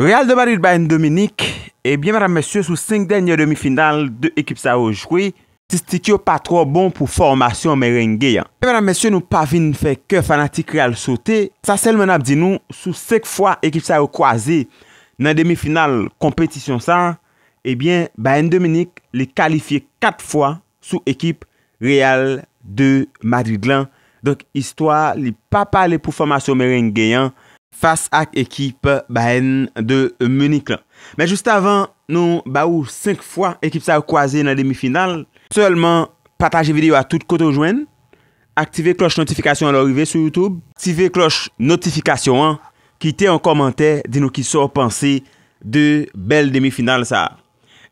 Real de Madrid bayen Dominic, ebyen eh madame monsieur, sou 5 denye demi-final de ekip Sao Jouy, se stikyo pa tro bon pou formasyon Meringue. Ebyen eh, madame monsieur, nou pa vin fek ke fanatik Real Sote, sa sel menab di nou, sou 5 fwa ekip Sao Kwasi, nan demi-final kompetisyon sa, ebyen eh bayen Dominic li kalifiye 4 fwa sou ekip Real de Madrid lan. Donk istwa li pa pale pou formasyon Meringue yan, Fas ak ekip Baen de Menik la Men just avan nou ba ou 5 fwa ekip sa w kwaze nan demifinal Seleman pataje video a tout koto jwen Aktive kloche notifikasyon alo rive sou Youtube Aktive kloche notifikasyon an Kite an komentè di nou ki so w panse de bel demifinal sa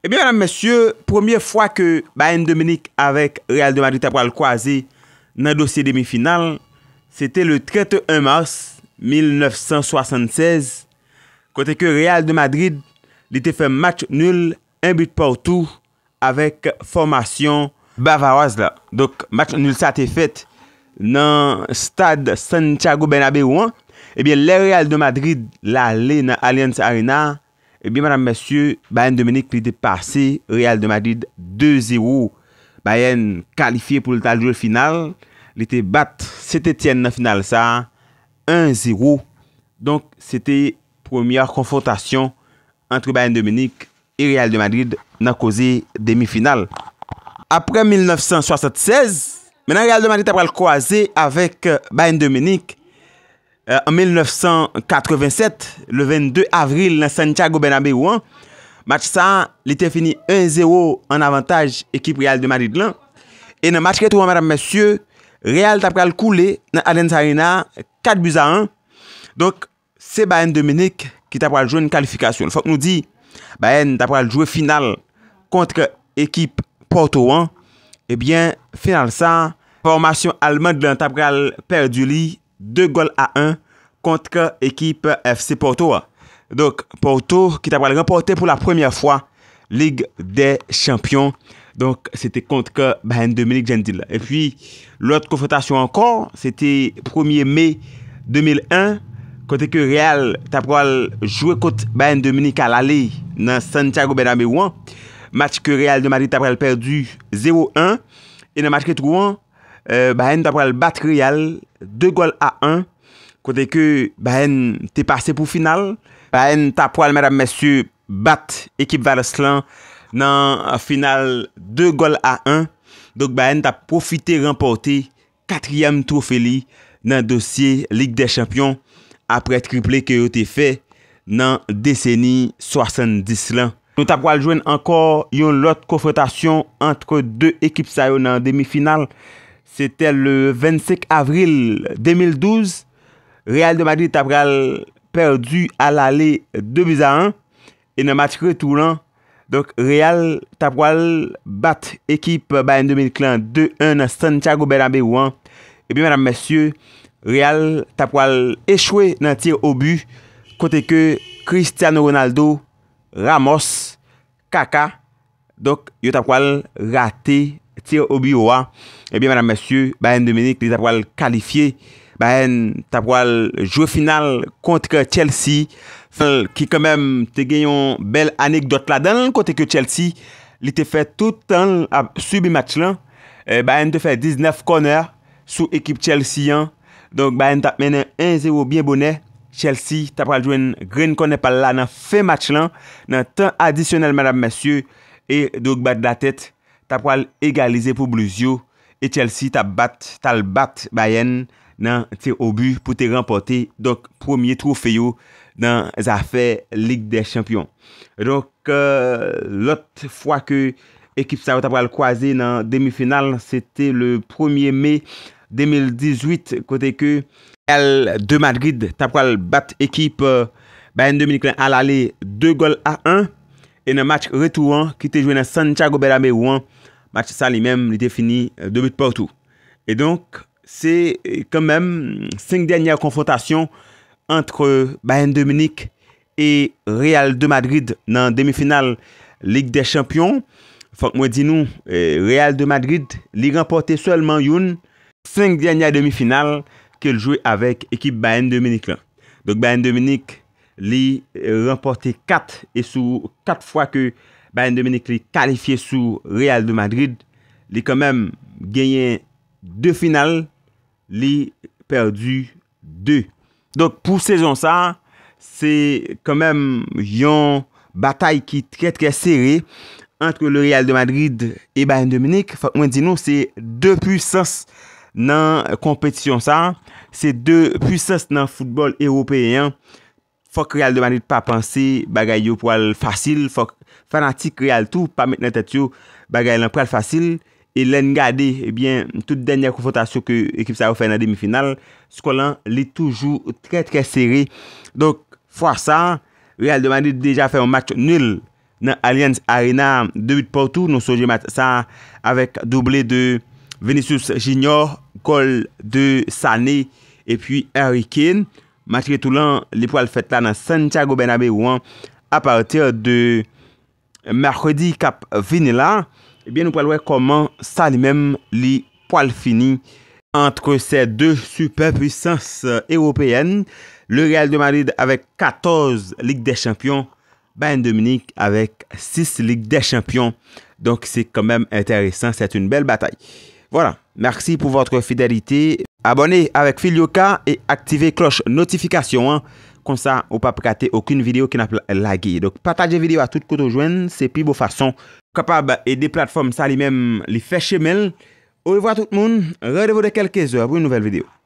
Ebyan eh la mesye, premier fwa ke Baen de Menik avèk Real de Madrid apwa w kwaze Nan dosye demifinal Sète le 31 mars 1976 Kote ke Real de Madrid Li te fe match nul 1 but portou Avèk formasyon Bavaraz la Donc match nul sa te fet Nan stad Santiago Bernabeu Ebyen le Real de Madrid La le nan Allianz Arena Ebyen mèsyou Bayen Dominic li te pase Real de Madrid 2-0 Bayen kalifiye pou lta ljou final Li te bat 7 etienne nan final sa 1-0. Donc, c'était première confrontation entre Bayern Dominic et Real de Madrid na causée demi-finale. Après 1976, maintenant Real de Madrid a pris le croisé avec euh, Bayern Dominic euh, en 1987, le 22 avril, dans Santiago Benabé Rouen. Match ça, l'été finit 1-0 en avantage équipe Real de Madrid. Et dans match rétro, madame, monsieur, Real ta pral koule nan Allianz Arena, 4 buts a 1. Donc, se Bahen Dominic ki ta pral jwene kalifikasyon. Fok nou di, Bahen ta pral jwene final kontre ekip Porto 1. Ebyen, eh final sa, formasyon Alman glan ta pral perduli, 2 gol a 1 kontre ekip FC Porto. Donc, Porto ki ta pral remporte pou la premye fwa Ligue des Champions. Donk, sete kont ka Bahen Dominik Jendil. E pi, lot konfotasyon ankon, sete 1e me 2001, kote ke Real tap wale jwe kote Bahen Dominik al ale nan Santiago Benamewan, match ke Real de Madrid tap wale perdu 0-1 e nan match ke Trouan, euh, Bahen tap wale bat Real, 2 gol a 1, kote ke Bahen te pase pou final, Bahen tap wale Madame Monsieur bat ekip Vareslan 1, nan final 2 gol a 1 Dok Bahen ta profite rempote 4e trofeli nan dosye Ligue des Champions apre triple kyo te fe nan deseni 70 lan Nou tabwal jwen ankor yon lot konfotasyon antre 2 ekip sa yo nan demi final se te le 25 avril 2012 Real de Madrid tabwal perdu al ale 2 bis a 1 e nan matre tou lan Donk, Real tap wale bat ekip Bayan Dominic lan 2-1 nan Santiago Belambé ou an. Epi, Madame Monsieur, Real tap wale echwe nan tir obu konte ke Cristiano Ronaldo, Ramos, Kaka. Donk, yo tap wale rate tir obu ou an. Epi, Madame Monsieur, Bayan Dominic li tap wale kalifiye, Bayan tap wale jou final konte ke Chelsea. Fèl ki kèmèm te gen yon bel anekdot la, dan an kote ke Chelsea, li te fè tout an a subi match lan, eh, bayen te fè 19 corner sou ekip Chelsea an, donk bayen tap menen 1-0 bien bonè, Chelsea tap pral jwen green corner pal la nan fe match lan, nan tan adisyonel madame monsieur, e donk bat la tèt, tap pral egalize pou blouzio, e Chelsea tal bat bayen. nan ti obu pou te rempote dok premier trofeyo nan zafè Ligue des Champions Donk euh, lot fwa ke ekip sa wè tap wè al kwaze nan demifinal se te le premier me 2018 kote ke L2 Madrid tap wè al bat ekip euh, Bayan Dominic lan al ale 2 gol a 1 e nan match retouan ki te jwen san Thiago Berame ouan match sa li men li te fini 2 euh, but portou e donk Se euh, kemen, 5 denya konfrontasyon antre Bayern Dominik e Real de Madrid nan demifinal Ligue des Champions. Fak mwen di nou, euh, Real de Madrid li remporte solman yon 5 denya demifinal ke jwe avèk ekip Bayern Dominik la. Donk Bayern Dominik li euh, remporte 4 e sou 4 fwa ke Bayern Dominik li kalifiye sou Real de Madrid. Li kemen genyen 2 final Li perdu 2. Donk pou sezon sa, se kanmem yon batay ki tre tre sere entre le Real de Madrid e Bayern Dominik. Fak mwen di nou se 2 plusas nan kompetisyon sa. Se 2 plusas nan futbol europeyan. Fak Real de Madrid pa pansi bagay yo pou al fasil. Fak fanatik Real Tour pa met netat yo bagay lan pou al fasil. E len gade, ebyen, eh tout denye konfotasyon ke ekip sa ou fè nan demifinal, sko lan li toujou tre tre seri. Donk, fwa sa, Real de Madrid deja fè un match nil nan Allianz Arena 2-8 portou. Non so jè mat sa avèk doublé de Vinicius Jignor, gol de Sané, e pwi Harry Kane. Matre tou lan, li pou al fèt la nan Santiago Benabe ou an, a patir de Mercredi Cap Vinila, Eh bien, nous parlons comment ça lui-même finis poils fini entre ces deux superpuissances européennes. le Real de Madrid avec 14 Ligues des Champions, Bayern Dominique avec 6 Ligues des Champions. Donc c'est quand même intéressant, c'est une belle bataille. Voilà, merci pour votre fidélité. Abonnez avec Filioca et activez cloche notification hein. kon sa ou pa pe kate akoun video ki nap lage. Dok pataje video a tout koto jwen, sepi bo fason kapab e de platform sa li men li fèche mel. Ou li vwa tout moun, re devou de kelke zwa pou y nouvel video.